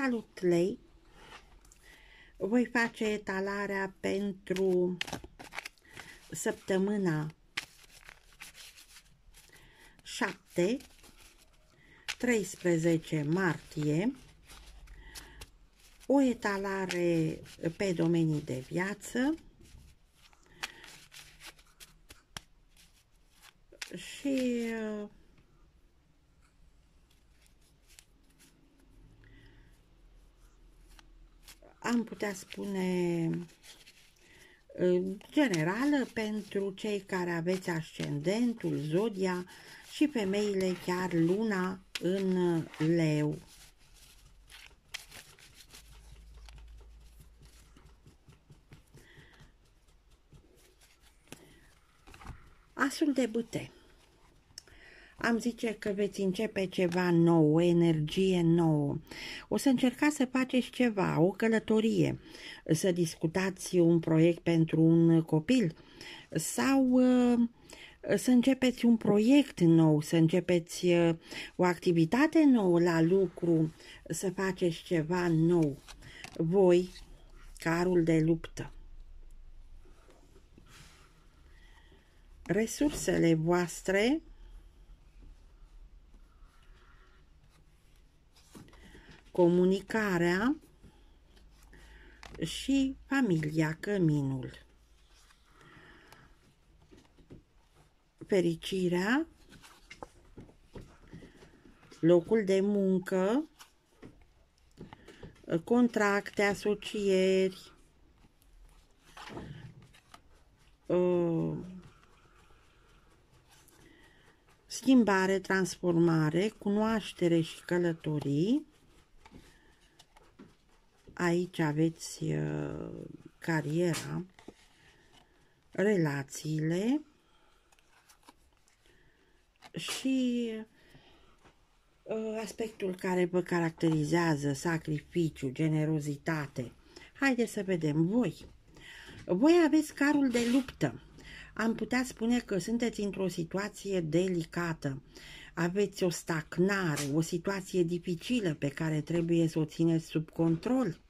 Salut lei! Voi face etalarea pentru săptămâna 7, 13 martie, o etalare pe domenii de viață și uh, am putea spune, generală pentru cei care aveți ascendentul, zodia și femeile chiar luna în leu. Asul de bute am zice că veți începe ceva nou, o energie nouă. O să încercați să faceți ceva, o călătorie, să discutați un proiect pentru un copil sau uh, să începeți un proiect nou, să începeți uh, o activitate nouă la lucru, să faceți ceva nou. Voi, carul de luptă. Resursele voastre comunicarea și familia Căminul. Fericirea, locul de muncă, contracte, asocieri, schimbare, transformare, cunoaștere și călătorii, Aici aveți uh, cariera, relațiile și uh, aspectul care vă caracterizează, sacrificiu, generozitate. Haideți să vedem voi. Voi aveți carul de luptă. Am putea spune că sunteți într-o situație delicată. Aveți o stagnare, o situație dificilă pe care trebuie să o țineți sub control.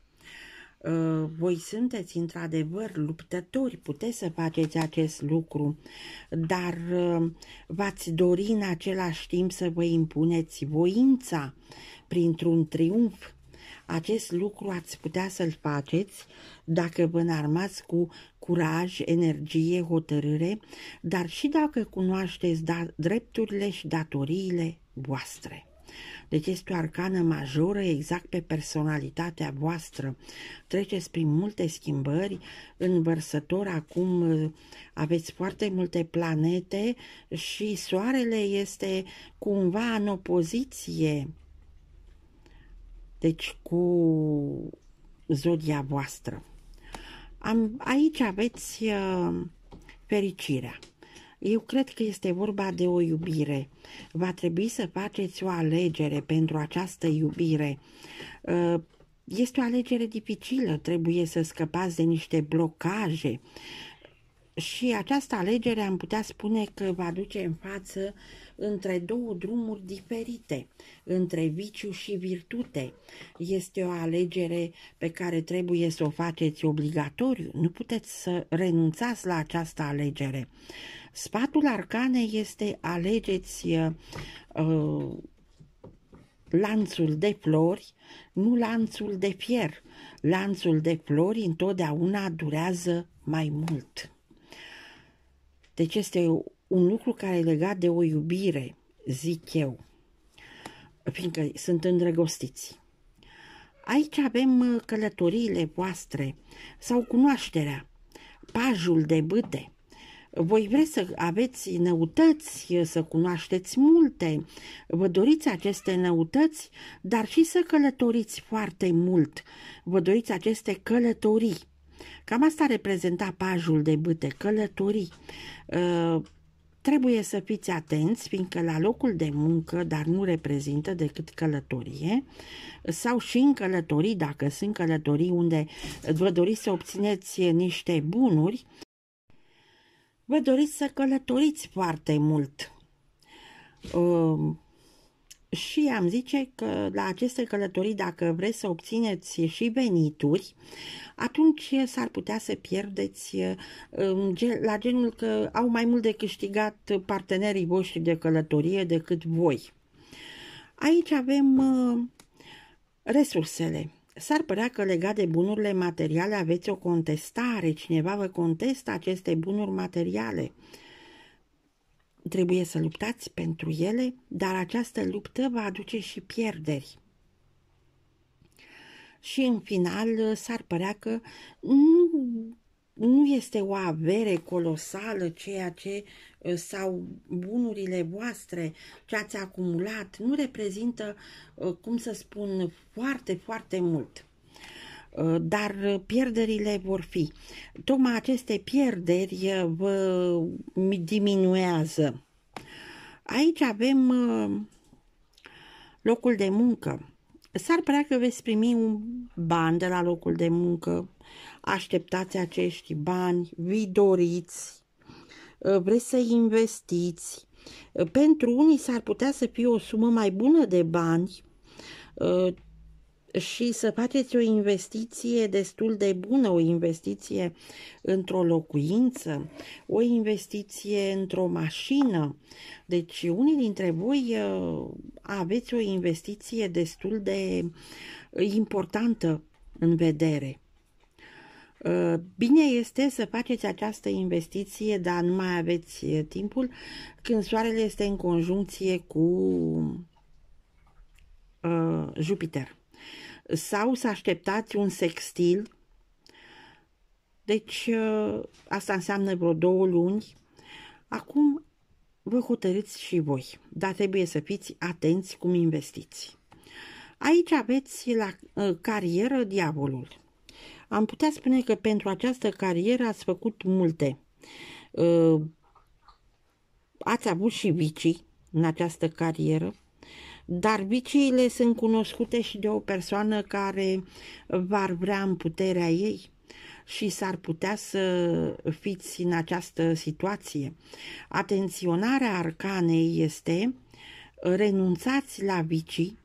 Uh, voi sunteți într-adevăr luptători, puteți să faceți acest lucru, dar uh, v-ați dori în același timp să vă impuneți voința printr-un triumf. Acest lucru ați putea să-l faceți dacă vă înarmați cu curaj, energie, hotărâre, dar și dacă cunoașteți da-, drepturile și datoriile voastre. Deci este o arcană majoră exact pe personalitatea voastră. Treceți prin multe schimbări, vărsător. acum aveți foarte multe planete și soarele este cumva în opoziție. Deci cu zodia voastră. Am, aici aveți uh, fericirea. Eu cred că este vorba de o iubire. Va trebui să faceți o alegere pentru această iubire. Uh, este o alegere dificilă, trebuie să scăpați de niște blocaje, și această alegere am putea spune că va duce în față între două drumuri diferite, între viciu și virtute. Este o alegere pe care trebuie să o faceți obligatoriu, nu puteți să renunțați la această alegere. Sfatul arcane este alegeți uh, uh, lanțul de flori, nu lanțul de fier. Lanțul de flori întotdeauna durează mai mult. Deci este un lucru care e legat de o iubire, zic eu, fiindcă sunt îndrăgostiți. Aici avem uh, călătoriile voastre sau cunoașterea, pajul de bâte. Voi vreți să aveți năutăți, uh, să cunoașteți multe, vă doriți aceste năutăți, dar și să călătoriți foarte mult, vă doriți aceste călătorii. Cam asta reprezenta pajul de bâte călătorii. Uh, Trebuie să fiți atenți, fiindcă la locul de muncă, dar nu reprezintă decât călătorie, sau și în călătorii, dacă sunt călătorii unde vă doriți să obțineți niște bunuri, vă doriți să călătoriți foarte mult. Uh, și am zice că la aceste călătorii, dacă vreți să obțineți și venituri, atunci s-ar putea să pierdeți uh, la genul că au mai mult de câștigat partenerii voștri de călătorie decât voi. Aici avem uh, resursele. S-ar părea că legat de bunurile materiale aveți o contestare, cineva vă contestă aceste bunuri materiale. Trebuie să luptați pentru ele, dar această luptă va aduce și pierderi. Și în final s-ar părea că nu, nu este o avere colosală ceea ce ă, sau bunurile voastre, ce ați acumulat, nu reprezintă, ă, cum să spun, foarte, foarte mult. Uh, dar uh, pierderile vor fi. Tocmai aceste pierderi uh, vă diminuează. Aici avem locul de muncă. S-ar părea că veți primi un ban de la locul de muncă, așteptați acești bani, vi doriți, vreți să investiți. Pentru unii s-ar putea să fie o sumă mai bună de bani, și să faceți o investiție destul de bună, o investiție într-o locuință, o investiție într-o mașină. Deci unii dintre voi uh, aveți o investiție destul de uh, importantă în vedere. Uh, bine este să faceți această investiție, dar nu mai aveți timpul, când soarele este în conjuncție cu uh, Jupiter sau să așteptați un sextil. Deci ă, asta înseamnă vreo două luni. Acum vă hotărâți și voi, dar trebuie să fiți atenți cum investiți. Aici aveți la ă, carieră diavolul. Am putea spune că pentru această carieră ați făcut multe. Ă, ați avut și vicii în această carieră. Dar viciile sunt cunoscute și de o persoană care v-ar vrea în puterea ei și s-ar putea să fiți în această situație. Atenționarea arcanei este renunțați la vicii,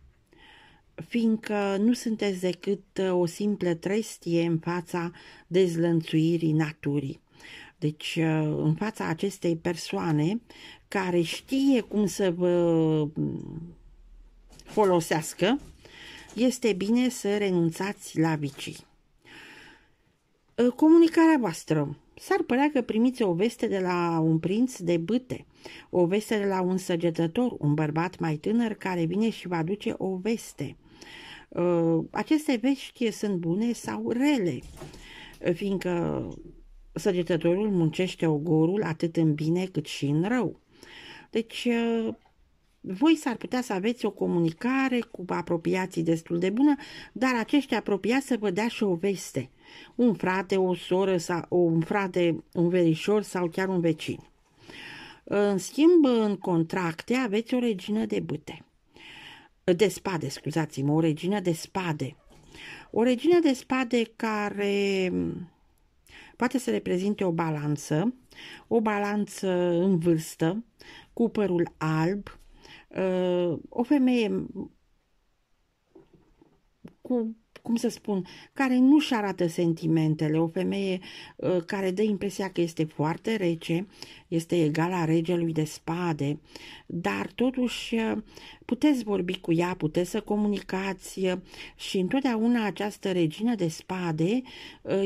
fiindcă nu sunteți decât o simplă trestie în fața dezlănțuirii naturii. Deci, în fața acestei persoane care știe cum să vă folosească, este bine să renunțați la vicii. Ă, comunicarea voastră. S-ar părea că primiți o veste de la un prinț de bâte, o veste de la un săgetător, un bărbat mai tânăr care vine și vă aduce o veste. Ă, aceste vești sunt bune sau rele, ă, fiindcă săgetătorul muncește ogorul atât în bine cât și în rău. Deci voi s-ar putea să aveți o comunicare cu apropiații destul de bună, dar acești apropiați să vă dea și o veste. Un frate, o soră, sau un frate, un verișor sau chiar un vecin. În schimb, în contracte aveți o regină de bâte. De spade, scuzați-mă, o regină de spade. O regină de spade care poate să reprezinte o balanță, o balanță în vârstă, cu părul alb, o femeie cu, cum să spun, care nu-și arată sentimentele, o femeie uh, care dă impresia că este foarte rece, este egală a regelui de spade, dar totuși uh, puteți vorbi cu ea, puteți să comunicați uh, și întotdeauna această regină de spade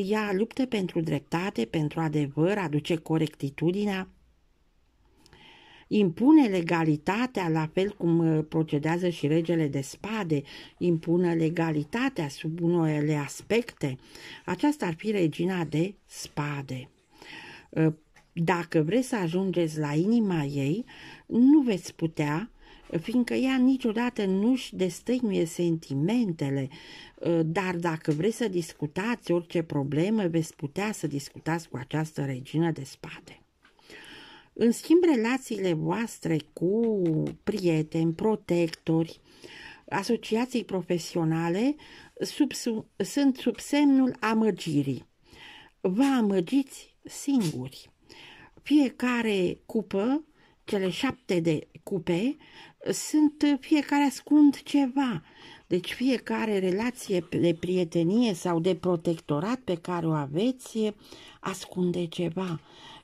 ea luptă pentru dreptate, pentru adevăr, aduce corectitudinea, impune legalitatea, la fel cum uh, procedează și regele de spade, impune legalitatea sub unele aspecte. Aceasta ar fi regina de spade. Uh, dacă vreți să ajungeți la inima ei, nu veți putea fiindcă ea niciodată nu-și destăinuie sentimentele, uh, dar dacă vreți să discutați orice problemă, veți putea să discutați cu această regină de spade. În schimb, relațiile voastre cu prieteni, protectori, asociații profesionale sub, sub, sunt sub semnul amăgirii. Vă amăgiți singuri. Fiecare cupă, cele șapte de cupe, sunt fiecare ascund ceva. Deci fiecare relație de prietenie sau de protectorat pe care o aveți ascunde ceva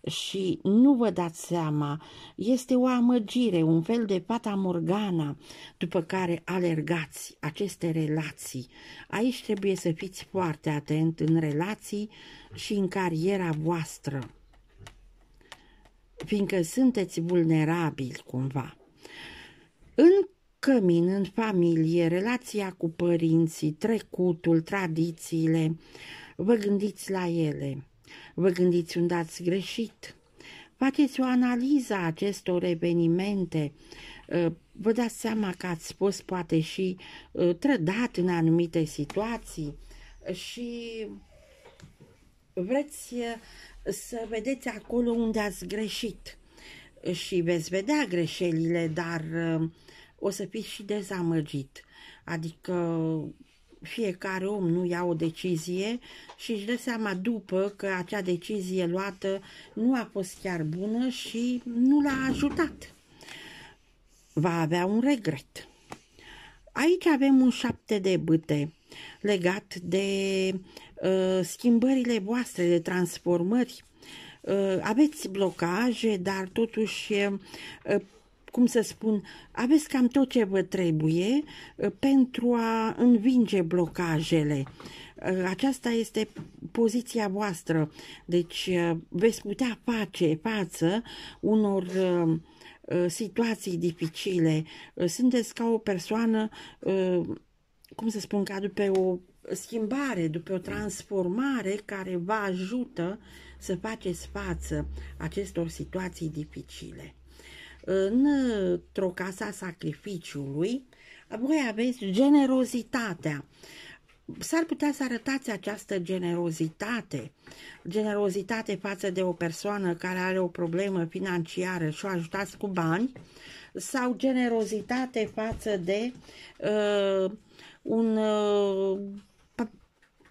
și nu vă dați seama, este o amăgire, un fel de pata morgana după care alergați aceste relații. Aici trebuie să fiți foarte atent în relații și în cariera voastră, fiindcă sunteți vulnerabili cumva. În cămin în familie, relația cu părinții, trecutul, tradițiile, vă gândiți la ele. Vă gândiți unde ați greșit. Faceți o analiză a acestor evenimente. Uh, vă dați seama că ați fost poate și uh, trădat în anumite situații și vreți uh, să vedeți acolo unde ați greșit și veți vedea greșelile, dar o să fiți și dezamăgit. Adică fiecare om nu ia o decizie și își dă seama după că acea decizie luată nu a fost chiar bună și nu l-a ajutat. Va avea un regret. Aici avem un șapte de bâte legat de uh, schimbările voastre, de transformări. Uh, aveți blocaje, dar totuși uh, cum să spun, aveți cam tot ce vă trebuie uh, pentru a învinge blocajele. Uh, aceasta este poziția voastră, deci uh, veți putea face față unor situații dificile. Sunteți ca o persoană, cum să spun, ca după o schimbare, după o transformare care vă ajută să faceți față acestor situații dificile într-o casa sacrificiului. Voi aveți generozitatea. S-ar putea să arătați această generozitate, generozitate față de o persoană care are o problemă financiară și o ajutați cu bani, sau generozitate față de uh, un uh,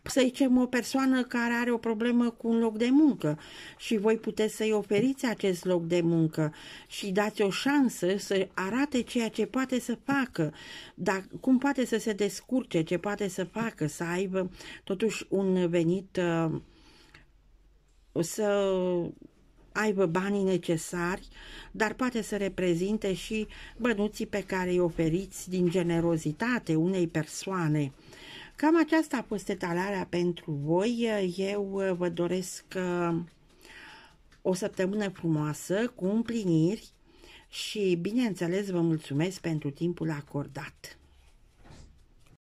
să zicem, o persoană care are o problemă cu un loc de muncă și voi puteți să-i oferiți acest loc de muncă și dați o șansă să arate ceea ce poate să facă, dar cum poate să se descurce, ce poate să facă, să aibă totuși un venit, uh, să aibă banii necesari, dar poate să reprezinte și bănuții pe care îi oferiți din generozitate unei persoane. Cam aceasta a fost etalarea pentru voi. Eu uh, vă doresc uh, o săptămână frumoasă, cu împliniri și, bineînțeles, vă mulțumesc pentru timpul acordat.